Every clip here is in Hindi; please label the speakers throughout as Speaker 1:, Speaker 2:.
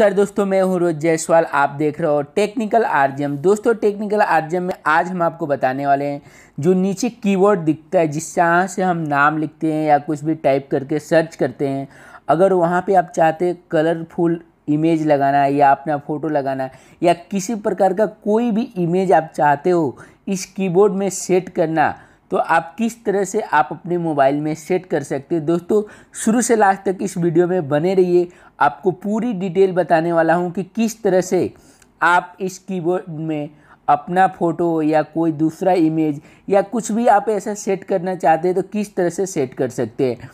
Speaker 1: नमस्कार दोस्तों मैं हूं रोज जायसवाल आप देख रहे हो टेक्निकल आरजीएम दोस्तों टेक्निकल आरजीएम में आज हम आपको बताने वाले हैं जो नीचे कीवर्ड दिखता है जिस जहाँ से हम नाम लिखते हैं या कुछ भी टाइप करके सर्च करते हैं अगर वहाँ पे आप चाहते कलरफुल इमेज लगाना है या अपना फ़ोटो लगाना है या किसी प्रकार का कोई भी इमेज आप चाहते हो इस कीबोर्ड में सेट करना तो आप किस तरह से आप अपने मोबाइल में सेट कर सकते हैं दोस्तों शुरू से लास्ट तक इस वीडियो में बने रहिए आपको पूरी डिटेल बताने वाला हूँ कि किस तरह से आप इस कीबोर्ड में अपना फ़ोटो या कोई दूसरा इमेज या कुछ भी आप ऐसा सेट करना चाहते हैं तो किस तरह से सेट कर सकते हैं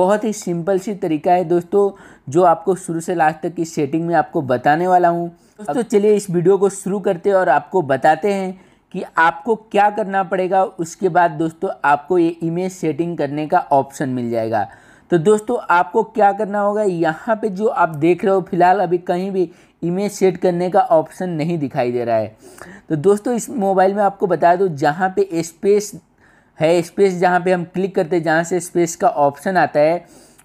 Speaker 1: बहुत ही सिंपल सी तरीका है दोस्तों जो आपको शुरू से लास्ट तक इस सेटिंग में आपको बताने वाला हूँ दोस्तों चलिए इस वीडियो को शुरू करते हैं और आपको बताते हैं कि आपको क्या करना पड़ेगा उसके बाद दोस्तों आपको ये इमेज सेटिंग करने का ऑप्शन मिल जाएगा तो दोस्तों आपको क्या करना होगा यहाँ पे जो आप देख रहे हो फिलहाल अभी कहीं भी इमेज सेट करने का ऑप्शन नहीं दिखाई दे रहा है तो दोस्तों इस मोबाइल में आपको बता दूँ जहाँ पे स्पेस है स्पेस जहाँ पे हम क्लिक करते हैं जहाँ से स्पेस का ऑप्शन आता है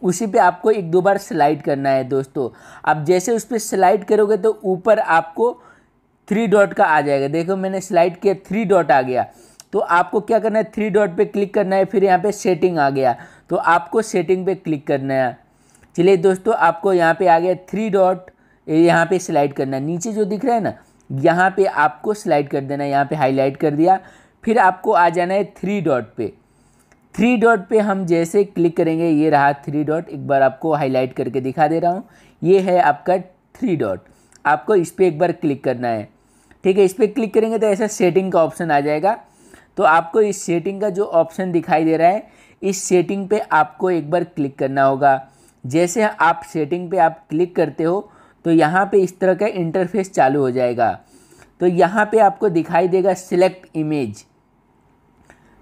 Speaker 1: उसी पे आपको एक दो बार स्लाइड करना है दोस्तों आप जैसे उस पर स्लाइड करोगे तो ऊपर आपको थ्री डॉट का आ जाएगा देखो मैंने स्लाइड किया थ्री डॉट आ गया तो आपको क्या करना है थ्री डॉट पे क्लिक करना है फिर यहाँ पे सेटिंग आ गया तो आपको सेटिंग पे क्लिक करना है चलिए दोस्तों आपको यहाँ पे आ गया थ्री डॉट यहाँ पे स्लाइड करना है नीचे जो दिख रहा है ना यहाँ पे आपको स्लाइड कर देना है यहाँ पे हाईलाइट कर दिया फिर आपको आ जाना है थ्री डॉट पे थ्री डॉट पे हम जैसे क्लिक करेंगे ये रहा थ्री डॉट एक बार आपको हाईलाइट करके दिखा दे रहा हूँ ये है आपका थ्री डॉट आपको इस पर एक बार क्लिक करना है ठीक है इस पर क्लिक करेंगे तो ऐसा सेटिंग का ऑप्शन आ जाएगा तो आपको इस सेटिंग का जो ऑप्शन दिखाई दे रहा है इस सेटिंग पे आपको एक बार क्लिक करना होगा जैसे आप सेटिंग पे आप क्लिक करते हो तो यहाँ पे इस तरह का इंटरफेस चालू हो जाएगा तो यहाँ पे आपको दिखाई देगा सिलेक्ट इमेज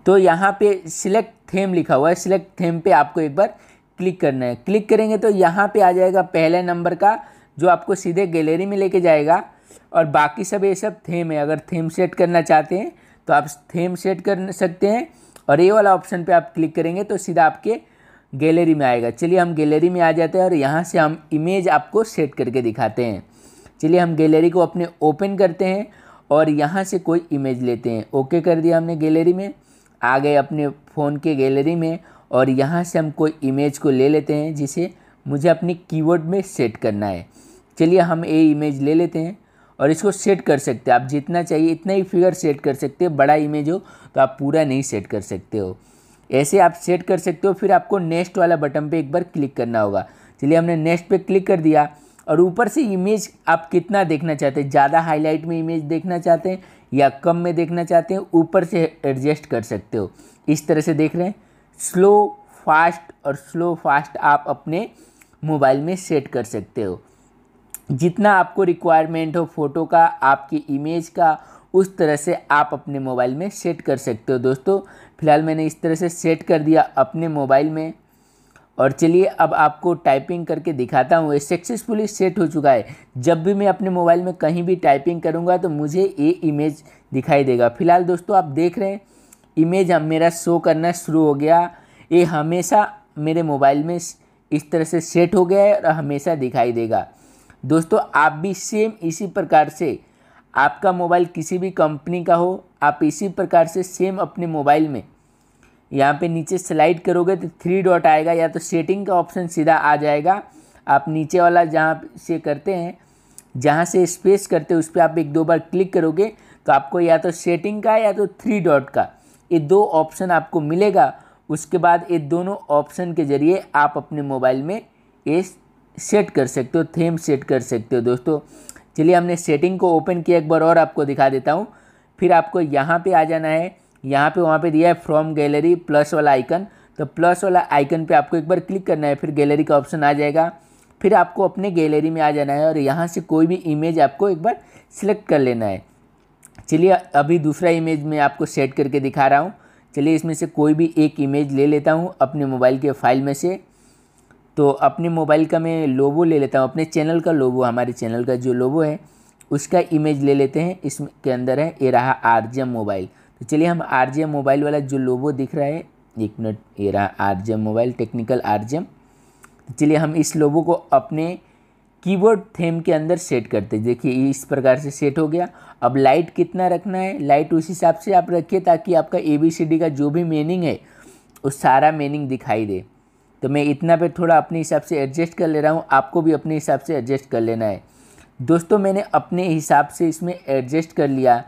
Speaker 1: तो यहाँ पे सिलेक्ट थेम लिखा हुआ है सिलेक्ट थेम पे आपको एक बार क्लिक करना है क्लिक करेंगे तो यहाँ पर आ जाएगा पहले नंबर का जो आपको सीधे गैलरी में लेके जाएगा और बाकी सब ये सब थेम है अगर थेम सेट करना चाहते हैं तो आप थेम सेट कर सकते हैं और ये वाला ऑप्शन पे आप क्लिक करेंगे तो सीधा आपके गैलरी में आएगा चलिए हम गैलरी में आ जाते हैं और यहाँ से हम इमेज आपको सेट करके दिखाते हैं चलिए हम गैलरी को अपने ओपन करते हैं और यहाँ से कोई इमेज लेते हैं ओके कर दिया हमने गैलरी में आ गए अपने फ़ोन के गैलरी में और यहाँ से हम कोई इमेज को ले लेते हैं जिसे मुझे अपने कीवर्ड में सेट करना है चलिए हम ये इमेज ले लेते हैं और इसको सेट कर सकते हो आप जितना चाहिए इतना ही फिगर सेट कर सकते हो बड़ा इमेज हो तो आप पूरा नहीं सेट कर सकते हो ऐसे आप सेट कर सकते हो फिर आपको नेक्स्ट वाला बटन पे एक बार क्लिक करना होगा चलिए हमने नेक्स्ट पे क्लिक कर दिया और ऊपर से इमेज आप कितना देखना चाहते हैं ज़्यादा हाईलाइट में इमेज देखना चाहते हैं या कम में देखना चाहते हैं ऊपर से एडजस्ट कर सकते हो इस तरह से देख रहे हैं स्लो फास्ट और स्लो फास्ट आप अपने मोबाइल में सेट कर सकते हो जितना आपको रिक्वायरमेंट हो फ़ोटो का आपकी इमेज का उस तरह से आप अपने मोबाइल में सेट कर सकते हो दोस्तों फ़िलहाल मैंने इस तरह से सेट कर दिया अपने मोबाइल में और चलिए अब आपको टाइपिंग करके दिखाता हूँ ये सक्सेसफुली सेट हो चुका है जब भी मैं अपने मोबाइल में कहीं भी टाइपिंग करूँगा तो मुझे ये इमेज दिखाई देगा फिलहाल दोस्तों आप देख रहे हैं इमेज हम मेरा शो करना शुरू हो गया ये हमेशा मेरे मोबाइल में इस तरह से सेट हो गया है और हमेशा दिखाई देगा दोस्तों आप भी सेम इसी प्रकार से आपका मोबाइल किसी भी कंपनी का हो आप इसी प्रकार से सेम अपने मोबाइल में यहाँ पे नीचे स्लाइड करोगे तो थ्री डॉट आएगा या तो सेटिंग का ऑप्शन सीधा आ जाएगा आप नीचे वाला जहाँ से करते हैं जहाँ से स्पेस करते हैं उस पर आप एक दो बार क्लिक करोगे तो आपको या तो सेटिंग का या तो थ्री डॉट का ये दो ऑप्शन आपको मिलेगा उसके बाद ये दोनों ऑप्शन के ज़रिए आप अपने मोबाइल में ये सेट कर सकते हो थीम सेट कर सकते हो दोस्तों चलिए हमने सेटिंग को ओपन किया एक बार और आपको दिखा देता हूँ फिर आपको यहाँ पे आ जाना है यहाँ पे वहाँ पे दिया है फ्रॉम गैलरी प्लस वाला आइकन तो प्लस वाला आइकन पे आपको एक बार क्लिक करना है फिर गैलरी का ऑप्शन आ जाएगा फिर आपको अपने गैलरी में आ जाना है और यहाँ से कोई भी इमेज आपको एक बार सिलेक्ट कर लेना है चलिए अभी दूसरा इमेज मैं आपको सेट करके दिखा रहा हूँ चलिए इसमें से कोई भी एक इमेज ले लेता हूँ अपने मोबाइल के फाइल में से तो अपने मोबाइल का मैं लोबो ले लेता हूँ अपने चैनल का लोबो हमारे चैनल का जो लोबो है उसका इमेज ले लेते हैं इसके अंदर है ये रहा आर मोबाइल तो चलिए हम आर मोबाइल वाला जो लोबो दिख रहा है एक मिनट ये रहा आर मोबाइल टेक्निकल आर तो चलिए हम इस लोबो को अपने कीबोर्ड थीम के अंदर सेट करते हैं देखिए इस प्रकार से सेट हो गया अब लाइट कितना रखना है लाइट उस हिसाब से आप रखिए ताकि आपका ए बी सी डी का जो भी मीनिंग है वो सारा मीनिंग दिखाई दे तो मैं इतना पे थोड़ा अपने हिसाब से एडजस्ट कर ले रहा हूँ आपको भी अपने हिसाब से एडजस्ट कर लेना है दोस्तों मैंने अपने हिसाब से इसमें एडजस्ट कर लिया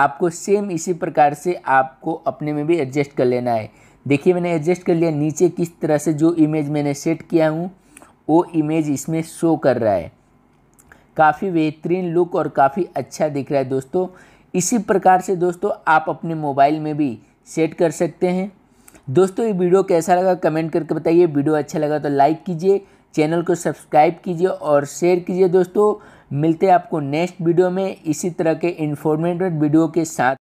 Speaker 1: आपको सेम इसी प्रकार से आपको अपने में भी एडजस्ट कर लेना है देखिए मैंने एडजस्ट कर लिया नीचे किस तरह से जो इमेज मैंने सेट किया हूँ वो इमेज इसमें शो कर रहा है काफ़ी बेहतरीन लुक और काफ़ी अच्छा दिख रहा है दोस्तों इसी प्रकार से दोस्तों आप अपने मोबाइल में भी सेट कर सकते हैं दोस्तों ये वीडियो कैसा लगा कमेंट करके बताइए वीडियो अच्छा लगा तो लाइक कीजिए चैनल को सब्सक्राइब कीजिए और शेयर कीजिए दोस्तों मिलते हैं आपको नेक्स्ट वीडियो में इसी तरह के इन्फॉर्मेटिव वीडियो के साथ